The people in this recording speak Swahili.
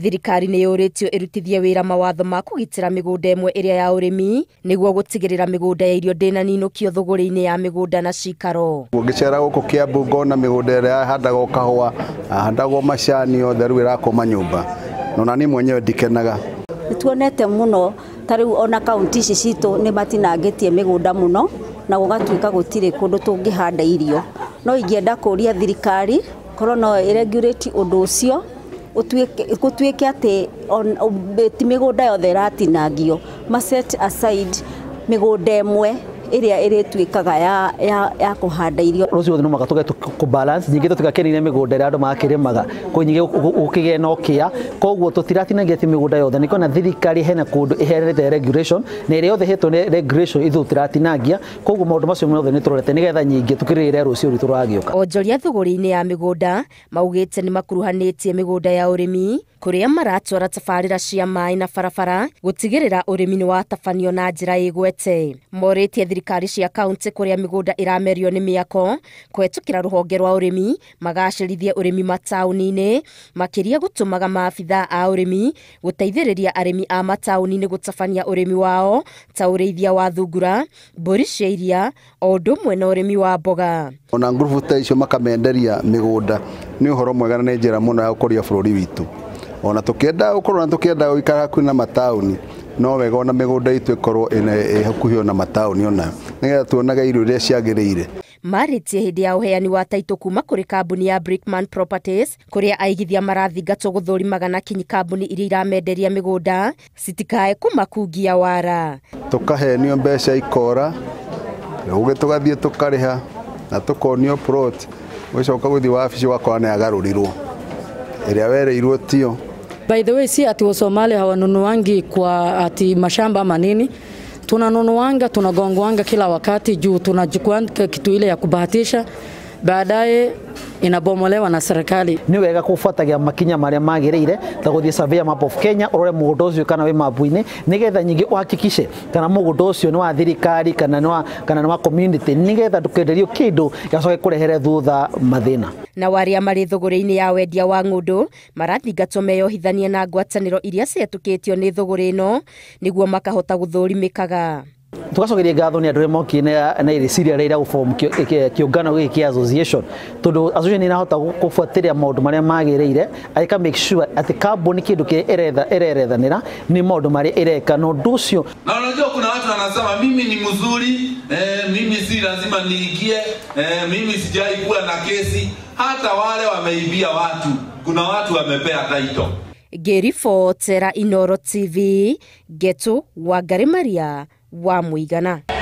thirikari nä rutithie wä ra mawatho ma mwe ä rä a ya ra mä gå nda ya irio ndĩnaninũkio rä -inä ya nda na cikaro ngĩcera gũkũ kĩambu ngona mĩgũnda ĩrĩa yahandagwo kahũa handagwo macani yothe rĩu ĩrakwo mba nona niĩ mwenyewe ndikenaga nä tuonete no ta u ona kaunti ici mä gå nda må no na gũgatuĩka gũtirĩ kũndũ handa irio no kå ria thirikari korwo no ndå å cio gũtuĩke ati ti mĩgũnda yothe ĩratinangio maset aside mĩgũnda ĩmwe iria irituikaga ya ya, ya kuhanda irio rucio no magatuge kubalance nyingi tutigakenire migunda ira andu makirimaga ko nyingi ukigie no kia koguo tutiratinagia ti migunda yothe niko na thirikari hena kundu iherete regulation na iria yothe hetwo ni regulation ithu tiratinagia koguo maundu macio mothe ni turorete nigetha nyingi tukirire rucio ritu ragiuka onjoria thuguri-inĩ ya mĩgũnda maugĩte nĩ makuruhanĩtie mĩgũnda ya ũrĩmi kũrĩa maratwara tabarĩra cia maĩ na barabara gũtigĩrĩra ũrĩmi nĩ watabanio na njĩra ĩgwete morĩtie thirikari cia kaunti kuria migunda iramerio ni miako kwetukira ruhonge rwa urimi magacirithie urimi matauni-ini makiria gutumaga maabitha a urimi guteithiriria arimi a matauni-ini gutabania urimi wao ta urĩithia wa thungura mbũri cia iria o ũndũ ũmwe na ũrĩmi wa mboga ona ngurubu ta icio makamenderia mĩgũnda nĩ ũhoro mwega na nĩ njĩra mũno ya gũkũria bũrũri witũ ona tũkĩenda gũkorwo na tũkĩenda gũikara hakuhĩ na mataũni no wega ona migunda itu ikorwo hakuhi ona matauni ona nigetha tuonage irio iria ciagiriire marĩtie hĩndĩ ya ũheani wa taitũ kuma kũrĩ kambuni ya Brickman Properties kũrĩa aigithia marathingatwo gũthũrimaga na kinyi kambuni iria iramenderia mĩgũnda citikae kũmakungia wara tukahenio mbeca ikora ũgĩ tũgathiĩ tũkarĩha na tũkonio plot gũcoka gũthiĩ wabici wakora nĩ agarũrirwo ĩrĩa wereirwo tio By the way, si ati Wasomali hawanunuangi kwa ati mashamba ama nini, tunanunuanga tunagongwanga kila wakati juu tunachukuanga kitu ile ya kubahatisha, baadaye inabomolewa na serikali ni wega kufatagia makinya maria magirire ta guthie survey map of Kenya urore mugunda ucio kana wi mapu-ini nigetha nyingi uhakikishe kana mugunda ucio ni wa thirikari kana ni wa kana ni wa community nigetha ndukenderio kindu gacoke kurehere thutha mathina na waria mari thuguri inĩ ya wendia wa ng'ũndũ marathingatwo meyohithanie na ngwatanĩro iria cihetũkĩtio nĩ thũgũrĩ ĩno nĩguo makahota gũthũrimĩkaga tugacogeria ngatho nä andå arä a mokire na iriciria rä rä a gå form kä ungano gä kä association tondå association nä ärahota gå buatä rä ra maå ndå marä a magä rä ire agä make sure ati kambå nä kä ndå kä rä ä rerethanä ra nä maå ndå marä a ä reka na å ndå å cio na unajua kuna anasema mimi ni mzuri eh, mimi si lazima niingie eh, mimi sijai kuwa na kesi. Hata wale wameibia watu, kuna watu wamepea taito Gerifo Inoro TV, Getu wa Garimaria wa Muigana.